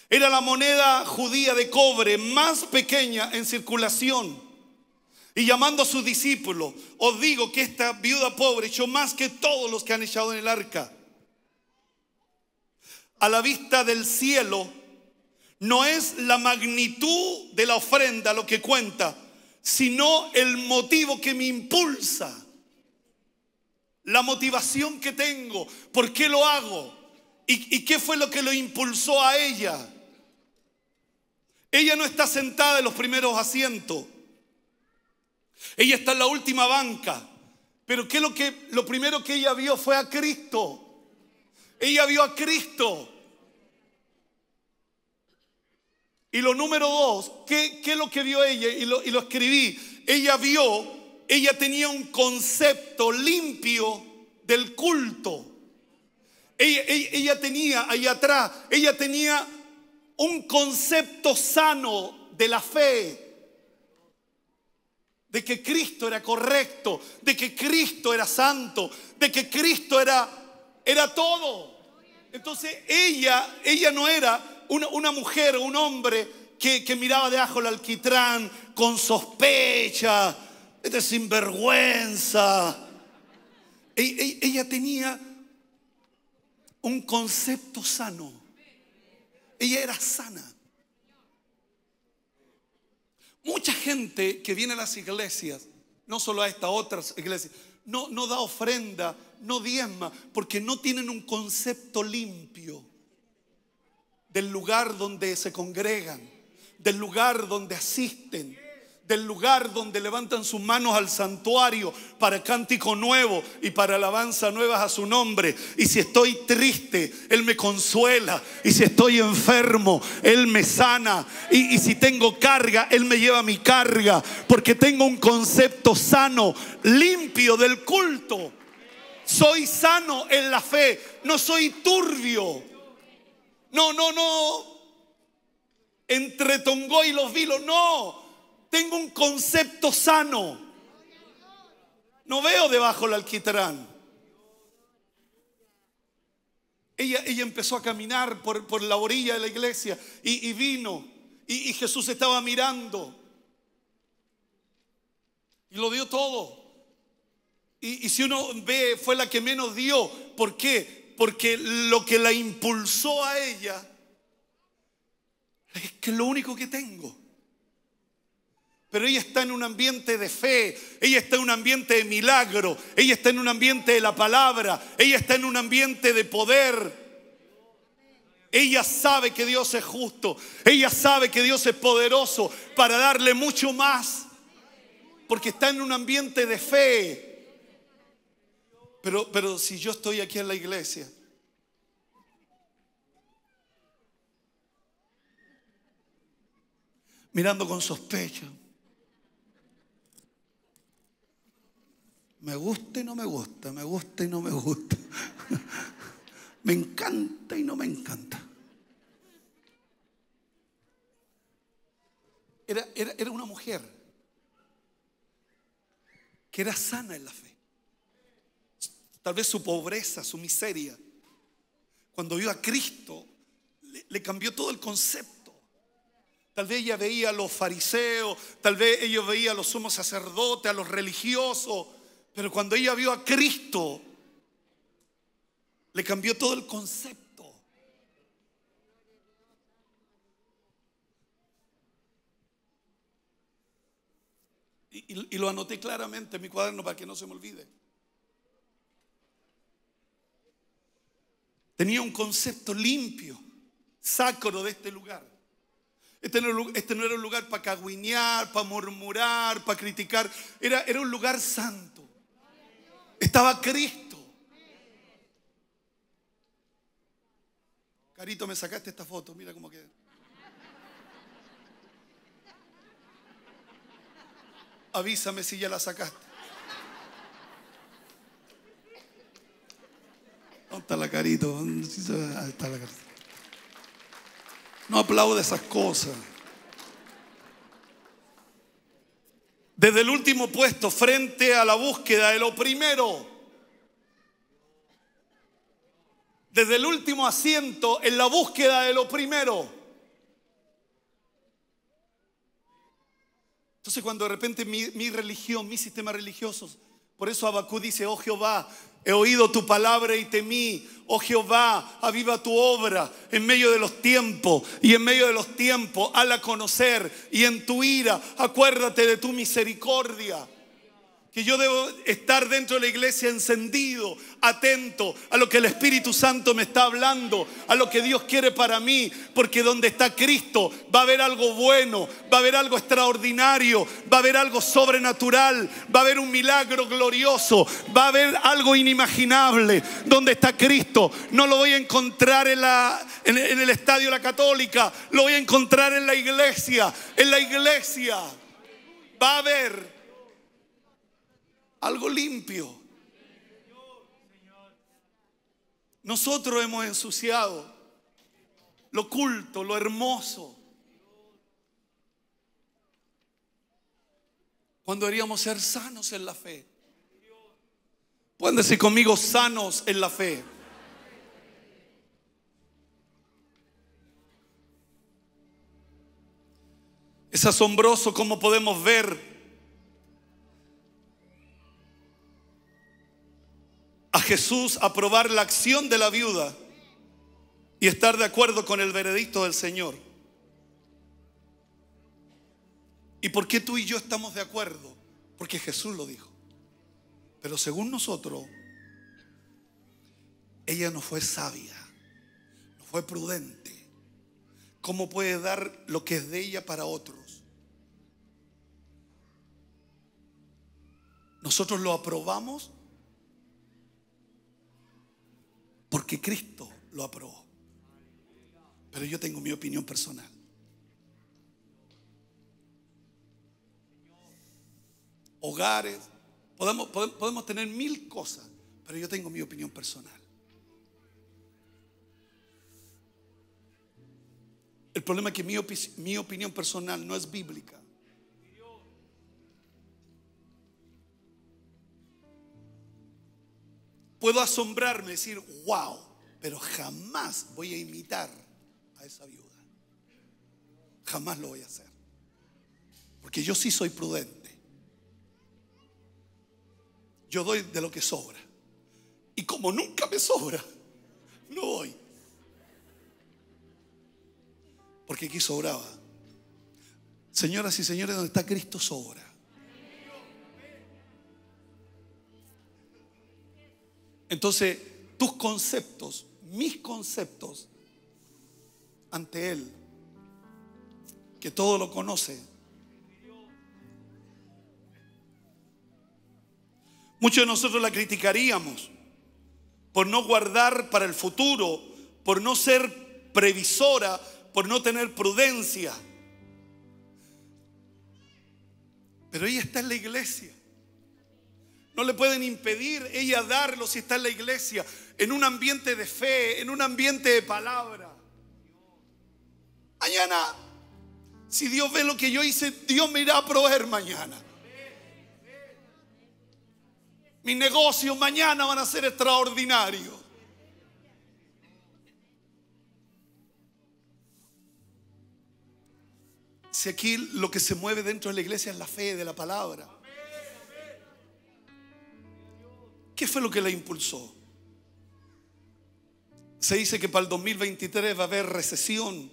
Era la moneda judía de cobre más pequeña en circulación. Y llamando a sus discípulos, os digo que esta viuda pobre echó más que todos los que han echado en el arca. A la vista del cielo, no es la magnitud de la ofrenda lo que cuenta, sino el motivo que me impulsa. La motivación que tengo, por qué lo hago y, y qué fue lo que lo impulsó a ella. Ella no está sentada en los primeros asientos. Ella está en la última banca. Pero ¿qué lo que lo primero que ella vio fue a Cristo? Ella vio a Cristo. Y lo número dos, ¿qué, es lo que vio ella? Y lo, escribí. Ella vio, ella tenía un concepto limpio del culto. Ella, ella tenía ahí atrás, ella tenía un concepto sano de la fe de que Cristo era correcto, de que Cristo era santo, de que Cristo era, era todo. Entonces ella, ella no era una, mujer o un hombre que, miraba miraba ajo el alquitrán con sospecha, sin sinvergüenza. E, e, ella tenía un concepto sano. Ella era sana. Mucha gente que viene a las iglesias, no solo a esta, otras iglesias, no, no da ofrenda, no diezma, porque no tienen un concepto limpio del lugar donde se congregan, del lugar donde asisten del lugar donde levantan sus manos al santuario para cántico nuevo y para alabanza nuevas a su nombre. Y si estoy triste, Él me consuela. Y si estoy enfermo, Él me sana. Y, si tengo carga, Él me lleva mi carga. Porque tengo un concepto sano, limpio del culto. Soy sano en la fe, no soy turbio. No, no, no. Entre Tongo y los vilos, no tengo un concepto sano. No veo debajo el alquitrán. Ella, ella empezó a caminar por, la orilla de la iglesia y, vino. Y, Jesús estaba mirando. Y lo dio todo. Y, y, si uno ve, fue la que menos dio. ¿Por qué? Porque lo que la impulsó a ella es que lo único que tengo. Pero ella está en un ambiente de fe, ella está en un ambiente de milagro, ella está en un ambiente de la palabra, ella está en un ambiente de poder. Ella sabe que Dios es justo, ella sabe que Dios es poderoso para darle mucho más, porque está en un ambiente de fe. Pero, pero si yo estoy aquí en la iglesia mirando con sospecha. Me gusta y no me gusta, me gusta y no me gusta. me encanta y no me encanta. Era, una mujer que era sana en la fe. Tal vez su pobreza, su miseria, cuando vio a Cristo, le, cambió todo el concepto. Tal vez ella veía a los fariseos, tal vez ellos veían a los sumos sacerdotes, a los religiosos, pero cuando ella vio a Cristo, le cambió todo el concepto. Y, lo anoté claramente en mi cuaderno para que no se me olvide. Tenía un concepto limpio, sacro de este lugar. Este no, era un este lugar para caguinear para murmurar, para criticar. era un lugar santo estaba Cristo. Carito, me sacaste esta foto, mira cómo queda. Avísame si ya la sacaste. ¿Dónde está la carito? ¿Dónde está la No aplaude esas cosas. Desde el último puesto, frente a la búsqueda de lo primero. Desde el último asiento, en la búsqueda de lo primero. Entonces cuando de repente mi, religión, mi sistema religioso por eso Abacú dice, oh Jehová, he oído tu palabra y temí. Oh Jehová, aviva tu obra en medio de los tiempos y en medio de los tiempos, hala conocer y en tu ira acuérdate de tu misericordia que yo debo estar dentro de la iglesia encendido, atento a lo que el Espíritu Santo me está hablando, a lo que Dios quiere para mí, porque donde está Cristo va a haber algo bueno, va a haber algo extraordinario, va a haber algo sobrenatural, va a haber un milagro glorioso, va a haber algo inimaginable. Donde está Cristo, no lo voy a encontrar en, la, en, el estadio La Católica, lo voy a encontrar en la iglesia, en la iglesia. Va a haber algo limpio. Nosotros hemos ensuciado lo culto, lo hermoso. Cuando deberíamos ser sanos en la fe. Pueden decir conmigo sanos en la fe. Es asombroso cómo podemos ver a Jesús aprobar la acción de la viuda y estar de acuerdo con el veredicto del Señor. ¿Y por qué tú y yo estamos de acuerdo? Porque Jesús lo dijo. Pero según nosotros, ella no fue sabia, no fue prudente. ¿Cómo puede dar lo que es de ella para otros? Nosotros lo aprobamos porque Cristo lo aprobó. Pero yo tengo mi opinión personal. Hogares, podemos, podemos, tener mil cosas, pero yo tengo mi opinión personal. El problema es que mi opinión personal no es bíblica. Puedo asombrarme, decir, wow, pero jamás voy a imitar a esa viuda. Jamás lo voy a hacer. Porque yo sí soy prudente. Yo doy de lo que sobra. Y como nunca me sobra, no voy. Porque aquí sobraba. Señoras y señores, donde está Cristo sobra. Entonces, tus conceptos, mis conceptos ante Él, que todo lo conoce. Muchos de nosotros la criticaríamos por no guardar para el futuro, por no ser previsora, por no tener prudencia. Pero ella está en la iglesia. No le pueden impedir ella darlo si está en la iglesia, en un ambiente de fe, en un ambiente de palabra. Mañana, si Dios ve lo que yo hice, Dios me irá a proveer mañana. Mis negocios mañana van a ser extraordinarios. Si aquí lo que se mueve dentro de la iglesia es la fe de la palabra. ¿Qué fue lo que la impulsó? Se dice que para el 2023 va a haber recesión,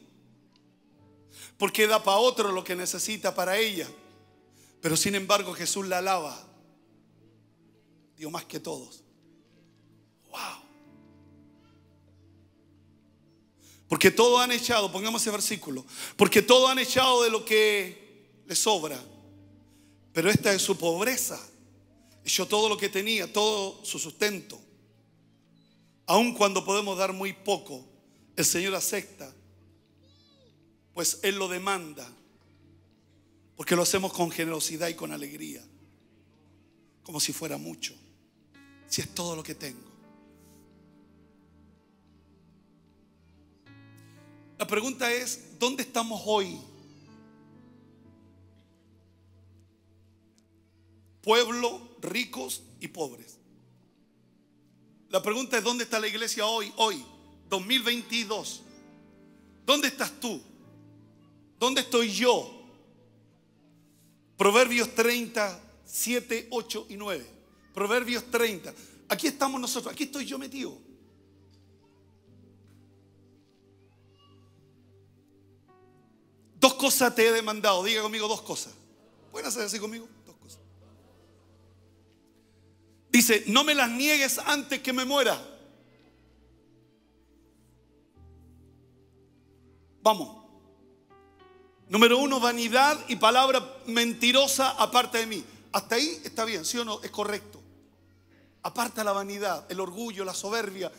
porque da para otro lo que necesita para ella. Pero sin embargo Jesús la alaba, Dios más que todos. ¡Wow! Porque todo han echado, pongamos ese versículo, porque todo han echado de lo que les sobra. Pero esta es su pobreza yo todo lo que tenía, todo su sustento. Aun cuando podemos dar muy poco, el Señor acepta, pues Él lo demanda, porque lo hacemos con generosidad y con alegría, como si fuera mucho, si es todo lo que tengo. La pregunta es, ¿dónde estamos hoy? Pueblo ricos y pobres. La pregunta es, ¿dónde está la iglesia hoy? Hoy, 2022. ¿Dónde estás tú? ¿Dónde estoy yo? Proverbios 30, 7, 8 y 9. Proverbios 30. Aquí estamos nosotros, aquí estoy yo metido. Dos cosas te he demandado, diga conmigo dos cosas. ¿Pueden hacer así conmigo? Dice, no me las niegues antes que me muera. Vamos. Número uno, vanidad y palabra mentirosa aparte de mí. Hasta ahí está bien, sí o no, es correcto. Aparta la vanidad, el orgullo, la soberbia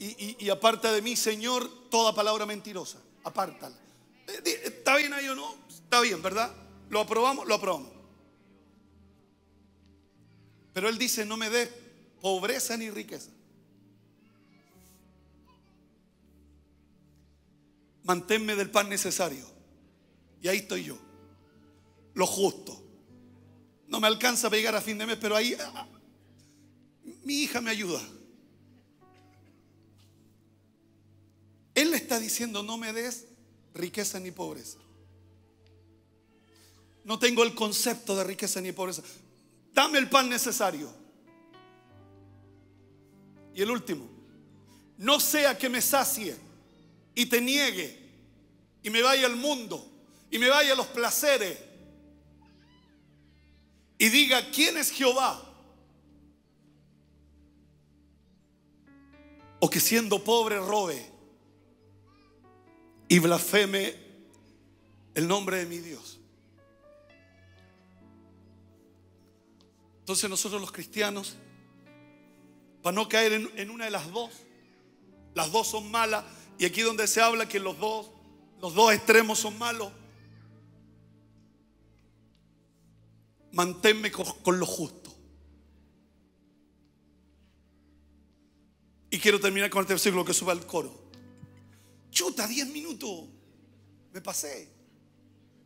y, y, de mí, Señor, toda palabra mentirosa. Apártala. Eh, ¿Está bien ahí o no? Está bien, ¿verdad? Lo aprobamos, lo aprobamos. Pero Él dice, no me des... pobreza ni riqueza. Manténme del pan necesario. Y ahí estoy yo. Lo justo. No me alcanza para llegar a fin de mes, pero ahí ah, ah, mi hija me ayuda. Él le está diciendo, no me des riqueza ni pobreza. No tengo el concepto de riqueza ni pobreza dame el pan necesario. Y el último, no sea que me sacie y te niegue y me vaya al mundo y me vaya a los placeres y diga, ¿quién es Jehová? O que siendo pobre robe y blasfeme el nombre de mi Dios. Entonces nosotros los cristianos, para no caer en, una de las dos, las dos son malas, y aquí donde se habla que los dos, los dos extremos son malos, manténme con, lo justo. Y quiero terminar con este versículo que sube al coro. Chuta, 10 minutos. Me pasé.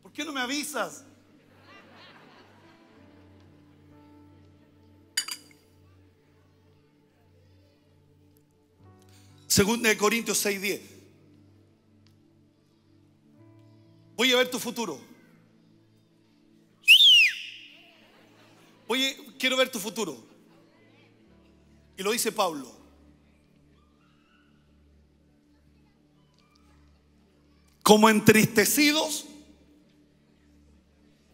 ¿Por qué no me avisas? Según de Corintios 6:10. Voy a ver tu futuro. Oye, quiero ver tu futuro. Y lo dice Pablo. Como entristecidos,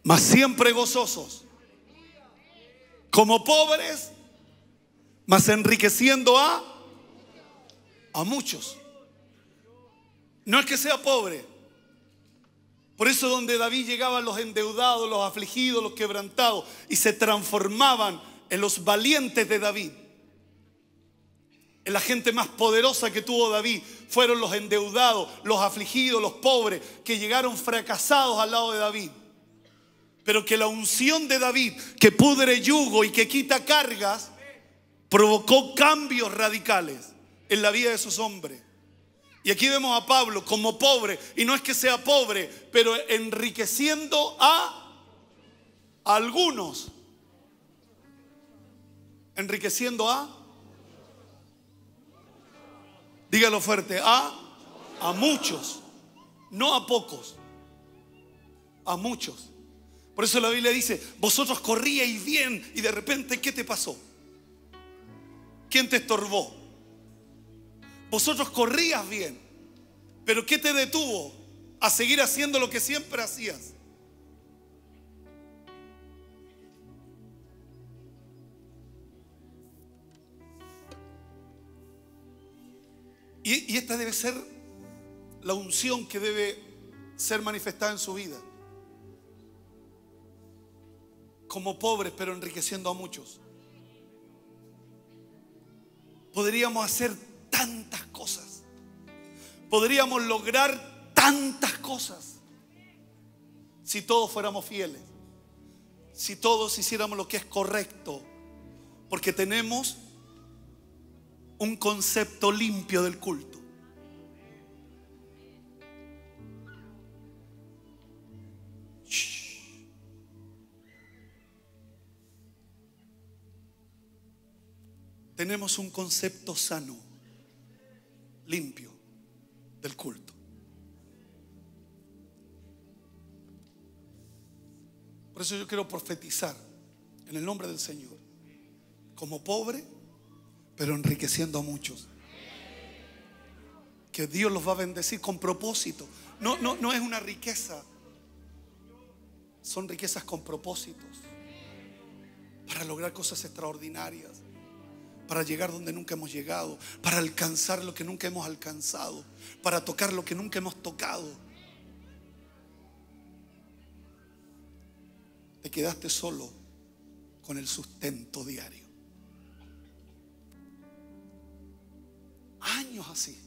mas siempre gozosos. Como pobres, mas enriqueciendo a a muchos. No es que sea pobre. Por eso donde David llegaban los endeudados, los afligidos, los quebrantados, y se transformaban en los valientes de David. En la gente más poderosa que tuvo David fueron los endeudados, los afligidos, los pobres, que llegaron fracasados al lado de David. Pero que la unción de David, que pudre yugo y que quita cargas, provocó cambios radicales en la vida de sus hombres. Y aquí vemos a Pablo como pobre, y no es que sea pobre, pero enriqueciendo a algunos. Enriqueciendo a, dígalo fuerte, a, a muchos, no a pocos, a muchos. Por eso la Biblia dice, vosotros corríais bien y de repente, ¿qué te pasó? ¿Quién te estorbó? Vosotros corrías bien, pero ¿qué te detuvo a seguir haciendo lo que siempre hacías? Y, y esta debe ser la unción que debe ser manifestada en su vida. Como pobres, pero enriqueciendo a muchos. Podríamos hacer tantas cosas. Podríamos lograr tantas cosas si todos fuéramos fieles, si todos hiciéramos lo que es correcto, porque tenemos un concepto limpio del culto. tenemos un concepto sano limpio del culto. Por eso yo quiero profetizar en el nombre del Señor, como pobre, pero enriqueciendo a muchos. Que Dios los va a bendecir con propósito. No, no, no es una riqueza, son riquezas con propósitos para lograr cosas extraordinarias para llegar donde nunca hemos llegado, para alcanzar lo que nunca hemos alcanzado, para tocar lo que nunca hemos tocado. Te quedaste solo con el sustento diario. Años así.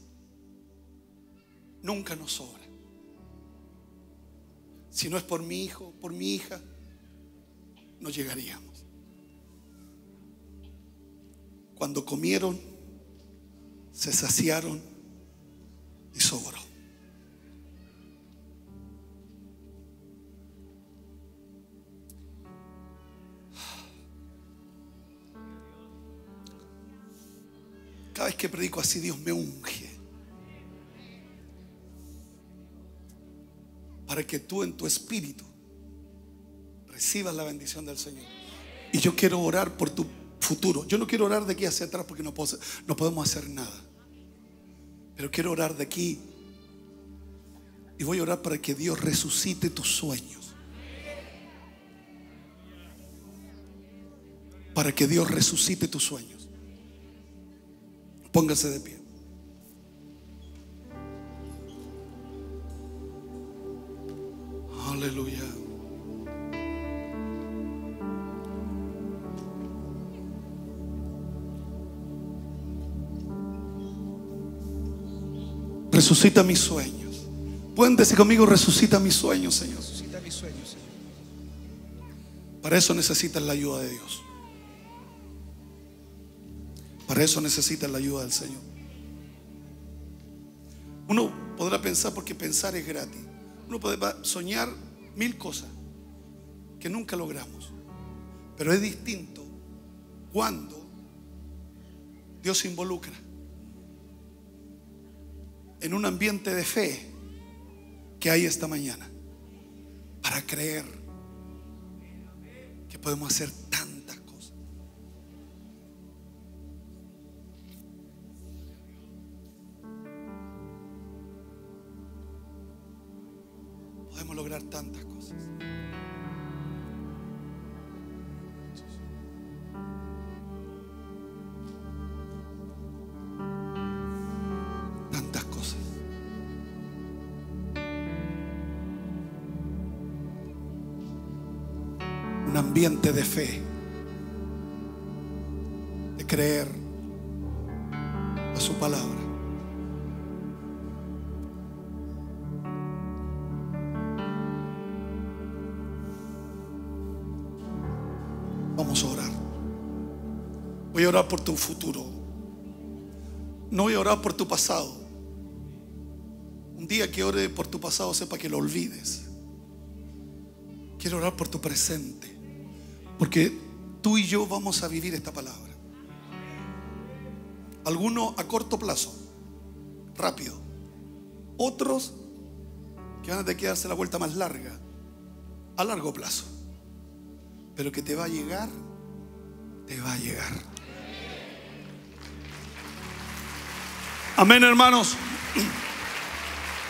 Nunca nos sobra. Si no es por mi hijo, por mi hija, no llegaríamos. Cuando comieron, se saciaron y sobró. Cada vez que predico así, Dios me unge. Para que tú en tu espíritu recibas la bendición del Señor. Y yo quiero orar por tu futuro. Yo no quiero orar de aquí hacia atrás porque no, no podemos hacer nada. Pero quiero orar de aquí. Y voy a orar para que Dios resucite tus sueños. Para que Dios resucite tus sueños. Póngase de pie. Aleluya. Resucita mis sueños. Pueden decir conmigo, resucita mis sueños, Señor. Resucita mis sueños, Señor. Para eso necesitas la ayuda de Dios. Para eso necesitas la ayuda del Señor. Uno podrá pensar porque pensar es gratis. Uno puede soñar mil cosas que nunca logramos. Pero es distinto cuando Dios se involucra en un ambiente de fe que hay esta mañana para creer que podemos hacer tantas cosas. Podemos lograr tantas cosas. ambiente de fe, de creer a su palabra. Vamos a orar. Voy a orar por tu futuro. No voy a orar por tu pasado. Un día que ore por tu pasado sepa que lo olvides. Quiero orar por tu presente. Porque tú y yo vamos a vivir esta palabra. Algunos a corto plazo, rápido. Otros que van a tener que darse la vuelta más larga, a largo plazo. Pero que te va a llegar, te va a llegar. Amén, hermanos.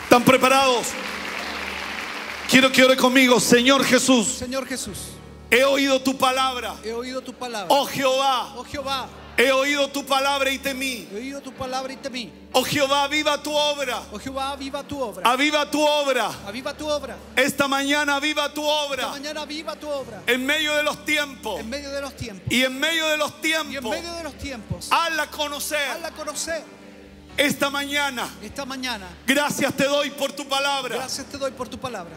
¿Están preparados? Quiero que ore conmigo, Señor Jesús. Señor Jesús. He oído tu palabra. He oído tu palabra. Oh Jehová. Oh Jehová. He oído tu palabra y temí. He oído tu palabra y temí. Oh Jehová, viva tu obra. Oh Jehová, viva tu obra. viva tu obra. viva tu obra. Esta mañana viva tu obra. Esta mañana viva tu obra. En medio de los tiempos. En medio de los tiempos. Y en medio de los tiempos. Y en medio de los tiempos. conocer. Hazla conocer. Esta mañana. Esta mañana. Gracias te doy por tu palabra. Gracias te doy por tu palabra.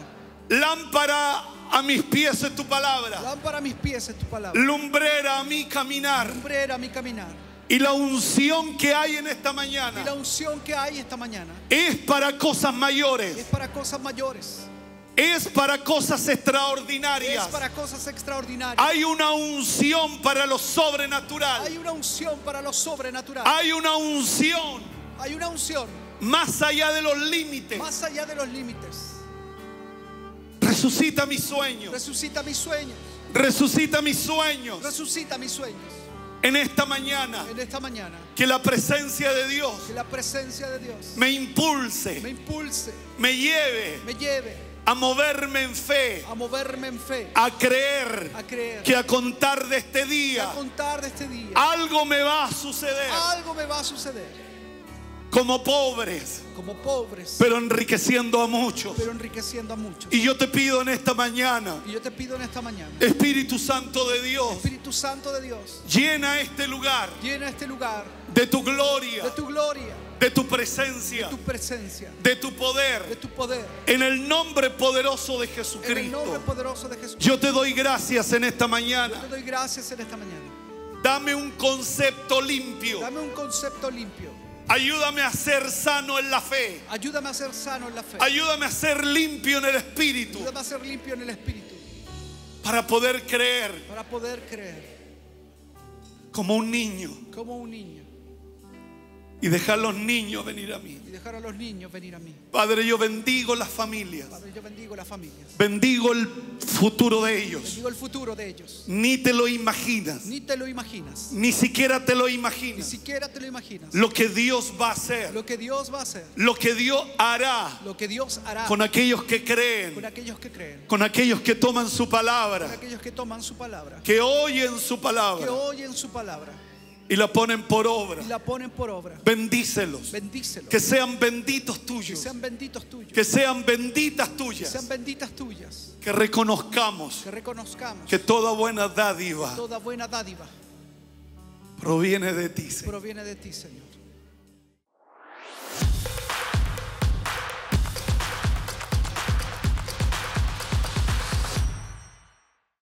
Lámpara a mis pies es tu palabra. Lámpara a mis pies es tu palabra. Lumbrera a mi caminar. Lumbrera a mi caminar. Y la unción que hay en esta mañana. Y la unción que hay esta mañana. Es para cosas mayores. Es para cosas mayores. Es para cosas extraordinarias. Es para cosas extraordinarias. Hay una unción para lo sobrenatural. Hay una unción para lo sobrenatural. Hay una unción. Hay una unción. Más allá de los límites. Más allá de los límites Resucita mis sueños. Resucita mis sueños. Resucita mis sueños. Resucita mis sueños. En esta mañana. En esta mañana. Que la presencia de Dios. Que la presencia de Dios. Me impulse. Me impulse. Me lleve. Me lleve a moverme en fe, a moverme en fe, a creer, a creer que a contar de este día, a contar de este día, algo me va a suceder, algo me va a suceder como pobres, como pobres, pero enriqueciendo a muchos. Pero enriqueciendo a muchos. Y yo te pido en esta mañana, y yo te pido en esta mañana, Espíritu Santo de Dios, Espíritu Santo de Dios, llena este lugar, llena este lugar de tu gloria, de tu gloria. De tu presencia, de tu presencia, de tu poder, de tu poder, en el nombre poderoso de Jesucristo. En el nombre poderoso de Jesucristo. Yo te doy gracias en esta mañana. Yo te doy gracias en esta mañana. Dame un concepto limpio. Dame un concepto limpio Ayúdame a ser sano en la fe. Ayúdame a ser sano en la fe. Ayúdame a ser limpio en el espíritu. Ayúdame a ser limpio en el espíritu. Para poder creer. Para poder creer. Como un niño. Como un niño. Y dejar los niños venir a mí. Y dejar a los niños venir a mí. Padre, yo bendigo las familias. Padre, yo bendigo las familias. Bendigo el futuro de ellos. Bendigo el futuro de ellos. Ni te lo imaginas. Ni te lo imaginas. Ni siquiera te lo imaginas. Ni siquiera te lo imaginas. Lo que Dios va a hacer. Lo que Dios va a hacer. Lo que Dios hará. Lo que Dios hará. Con aquellos que creen. Con aquellos que creen. Con aquellos que toman su palabra. Con aquellos que toman su palabra. Que oyen su palabra. Que oyen su palabra. Y la ponen por obra. Y la ponen por obra. Bendícelos. Bendícelos. Que sean benditos tuyos. Que sean benditos tuyos. Que sean benditas tuyas. Que sean benditas tuyas. Que reconozcamos. Que reconozcamos. Que toda buena dádiva. Toda buena dádiva. Proviene de ti, Señor. Proviene de ti, Señor.